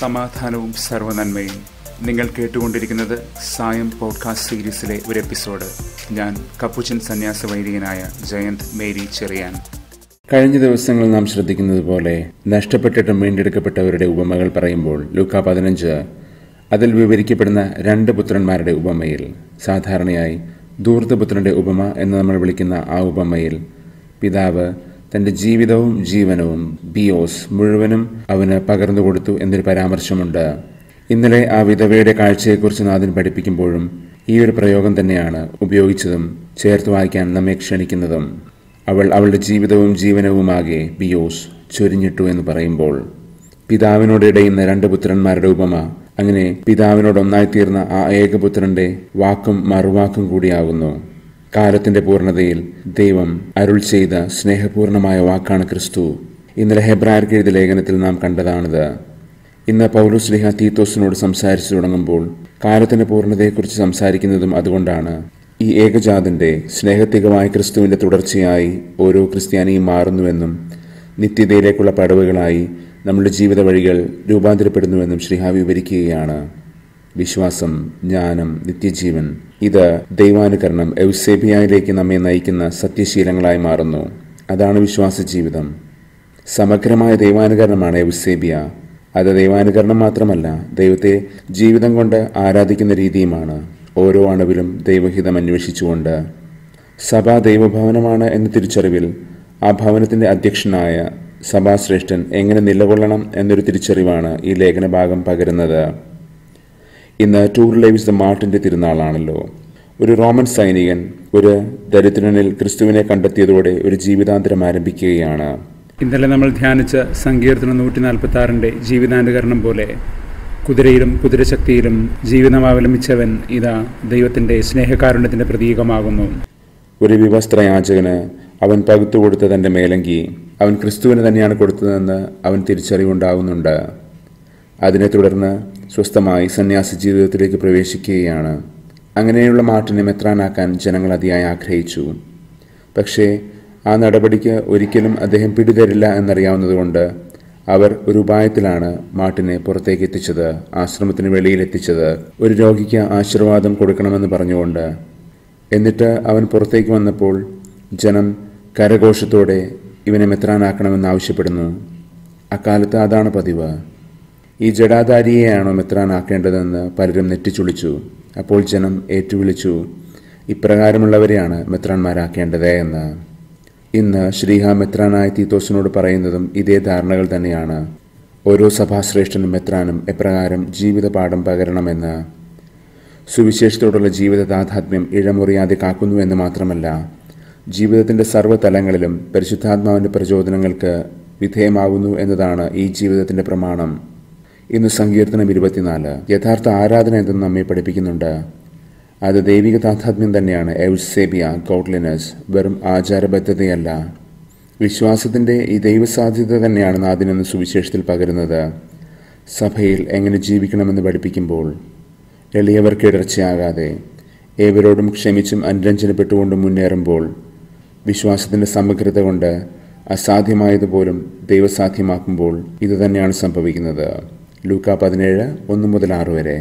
സമാധാനവും സർവനന്മയും നിങ്ങൾ കേട്ടുകൊണ്ടിരിക്കുന്നത് സായം പോഡ്കാസ്റ്റ് സീരീസിലെ ഒരു എപ്പിസോഡ് ഞാൻ കപ്പുച്ചൻ സന്യാസ വൈദികനായ ജയന്ത് മേരി ചെറിയാൻ കഴിഞ്ഞ ദിവസങ്ങൾ നാം ശ്രദ്ധിക്കുന്നത് പോലെ നഷ്ടപ്പെട്ടിട്ടും വീണ്ടെടുക്കപ്പെട്ടവരുടെ ഉപമകൾ പറയുമ്പോൾ ലൂക്ക പതിനഞ്ച് അതിൽ വിവരിക്കപ്പെടുന്ന രണ്ട് പുത്രന്മാരുടെ ഉപമയിൽ സാധാരണയായി ദൂർത്തപുത്രന്റെ ഉപമ എന്ന് നമ്മൾ വിളിക്കുന്ന ആ ഉപമയിൽ പിതാവ് തന്റെ ജീവിതവും ജീവനവും ബിയോസ് മുഴുവനും അവന് പകർന്നു കൊടുത്തു എന്നൊരു പരാമർശമുണ്ട് ഇന്നലെ ആ വിധവയുടെ കാഴ്ചയെക്കുറിച്ച് നാഥൻ പഠിപ്പിക്കുമ്പോഴും ഈ ഒരു പ്രയോഗം തന്നെയാണ് ഉപയോഗിച്ചതും ചേർത്ത് വായിക്കാൻ നമ്മെ ക്ഷണിക്കുന്നതും അവൾ അവളുടെ ജീവിതവും ജീവനവുമാകെ ബിയോസ് ചൊരിഞ്ഞിട്ടു എന്ന് പറയുമ്പോൾ പിതാവിനോട് ഇടയുന്ന രണ്ട് പുത്രന്മാരുടെ ഉപമ അങ്ങനെ പിതാവിനോടൊന്നായിത്തീർന്ന ആ ഏകപുത്രന്റെ വാക്കും മറുവാക്കും കൂടിയാകുന്നു കാലത്തിന്റെ പൂർണ്ണതയിൽ ദൈവം അരുൾ ചെയ്ത സ്നേഹപൂർണമായ വാക്കാണ് ക്രിസ്തു ഇന്നലെ ഹെബ്രാർക്ക് എഴുതിയ ലേഖനത്തിൽ നാം കണ്ടതാണിത് ഇന്ന് പൗലോസ് ലിഹ തീത്തോസിനോട് സംസാരിച്ചു തുടങ്ങുമ്പോൾ കാലത്തിന്റെ പൂർണ്ണതയെക്കുറിച്ച് സംസാരിക്കുന്നതും അതുകൊണ്ടാണ് ഈ ഏകജാതന്റെ സ്നേഹത്തികമായ ക്രിസ്തുവിന്റെ തുടർച്ചയായി ഓരോ ക്രിസ്ത്യാനിയും മാറുന്നുവെന്നും നിത്യതയിലേക്കുള്ള പടവുകളായി നമ്മുടെ ജീവിത വഴികൾ രൂപാന്തരപ്പെടുന്നുവെന്നും ശ്രീഹ വിവരിക്കുകയാണ് വിശ്വാസം ജ്ഞാനം നിത്യജീവൻ ഇത് ദൈവാനുകരണം എവ്സേബിയായിലേക്ക് നമ്മെ നയിക്കുന്ന സത്യശീലങ്ങളായി മാറുന്നു അതാണ് വിശ്വാസ ജീവിതം സമഗ്രമായ ദൈവാനുകരണമാണ് എവ്സേബിയ അത് ദൈവാനുകരണം മാത്രമല്ല ദൈവത്തെ ജീവിതം കൊണ്ട് ആരാധിക്കുന്ന രീതിയുമാണ് ഓരോ അണുവിലും ദൈവഹിതം അന്വേഷിച്ചുകൊണ്ട് സഭാ ദൈവഭവനമാണ് എന്ന തിരിച്ചറിവിൽ ആ ഭവനത്തിൻ്റെ അധ്യക്ഷനായ സഭാശ്രേഷ്ഠൻ എങ്ങനെ നിലകൊള്ളണം എന്നൊരു തിരിച്ചറിവാണ് ഈ ലേഖന ഭാഗം പകരുന്നത് ഇന്ന് ടൂർ ലൈവ്സ് ദ മാർട്ടിൻ്റെ തിരുനാളാണല്ലോ ഒരു റോമൻ സൈനികൻ ഒരു ദരിദ്രനിൽ ക്രിസ്തുവിനെ കണ്ടെത്തിയതോടെ ഒരു ജീവിതാന്തരം ആരംഭിക്കുകയാണ് ഇന്നലെ നമ്മൾ ധ്യാനിച്ച സങ്കീർത്തനം നൂറ്റി നാൽപ്പത്തി ആറിൻ്റെ ജീവിതാനുകരണം പോലെ കുതിരയിലും കുതിരശക്തിയിലും ജീവിതം അവലംബിച്ചവൻ ഇതാ ദൈവത്തിൻ്റെ സ്നേഹകാരുണ്യത്തിൻ്റെ പ്രതീകമാകുന്നു ഒരു വിവസ്ത്രയാചകന് അവൻ പകുത്തു കൊടുത്ത തൻ്റെ മേലങ്കി അവൻ ക്രിസ്തുവിന് തന്നെയാണ് കൊടുത്തതെന്ന് അവൻ തിരിച്ചറിവുണ്ടാകുന്നുണ്ട് അതിനെ തുടർന്ന് സ്വസ്ഥമായി സന്യാസി ജീവിതത്തിലേക്ക് പ്രവേശിക്കുകയാണ് അങ്ങനെയുള്ള മാട്ടിനെ മെത്രാനാക്കാൻ ജനങ്ങൾ അതിയായി ആഗ്രഹിച്ചു പക്ഷേ ആ നടപടിക്ക് ഒരിക്കലും അദ്ദേഹം പിടിതരില്ല എന്നറിയാവുന്നതുകൊണ്ട് അവർ ഒരു ഉപായത്തിലാണ് മാട്ടിനെ പുറത്തേക്ക് എത്തിച്ചത് ആശ്രമത്തിന് വെളിയിലെത്തിച്ചത് ഒരു രോഗിക്ക് ആശീർവാദം കൊടുക്കണമെന്ന് പറഞ്ഞുകൊണ്ട് എന്നിട്ട് അവൻ പുറത്തേക്ക് വന്നപ്പോൾ ജനം കരഘോഷത്തോടെ ഇവനെ മെത്രാനാക്കണമെന്ന് ആവശ്യപ്പെടുന്നു അക്കാലത്ത് അതാണ് പതിവ് ഈ ജഡാധാരിയെയാണോ മെത്രാനാക്കേണ്ടതെന്ന് പലരും നെറ്റിച്ചുളിച്ചു അപ്പോൾ ജനം ഏറ്റുവിളിച്ചു ഇപ്രകാരമുള്ളവരെയാണ് മെത്രാന്മാരാക്കേണ്ടത് എന്ന് ഇന്ന് ശ്രീഹ മെത്രാനായ തീത്തോസിനോട് പറയുന്നതും ഇതേ ധാരണകൾ തന്നെയാണ് ഓരോ സഭാശ്രേഷ്ഠനും മെത്രാനും എപ്രകാരം ജീവിതപാഠം പകരണമെന്ന് സുവിശേഷത്തോടുള്ള ജീവിത താതാത്മ്യം ഇഴമുറിയാതെ കാക്കുന്നു മാത്രമല്ല ജീവിതത്തിൻ്റെ സർവ്വതലങ്ങളിലും പരിശുദ്ധാത്മാവിൻ്റെ പ്രചോദനങ്ങൾക്ക് വിധേയമാകുന്നു എന്നതാണ് ഈ ജീവിതത്തിൻ്റെ പ്രമാണം ഇന്ന് സങ്കീർത്തനം ഇരുപത്തിനാല് യഥാർത്ഥ ആരാധന എന്തെന്ന് നമ്മെ പഠിപ്പിക്കുന്നുണ്ട് അത് ദൈവിക താഥാത്മ്യം തന്നെയാണ് എവ്സേബിയ ഗോഡ്ലിനസ് വെറും ആചാരബദ്ധതയല്ല വിശ്വാസത്തിൻ്റെ ഈ ദൈവസാധ്യത തന്നെയാണ് നാദിനെന്ന് സുവിശേഷത്തിൽ പകരുന്നത് സഭയിൽ എങ്ങനെ ജീവിക്കണമെന്ന് പഠിപ്പിക്കുമ്പോൾ എളിയവർക്ക് ഇടർച്ചയാകാതെ ഏവരോടും ക്ഷമിച്ചും അനുരഞ്ജനപ്പെട്ടുകൊണ്ടും മുന്നേറുമ്പോൾ വിശ്വാസത്തിൻ്റെ സമഗ്രത കൊണ്ട് അസാധ്യമായതുപോലും ദൈവസാധ്യമാക്കുമ്പോൾ ഇതുതന്നെയാണ് സംഭവിക്കുന്നത് ലൂക്ക പതിനേഴ് ഒന്ന് മുതൽ ആറ് വരെ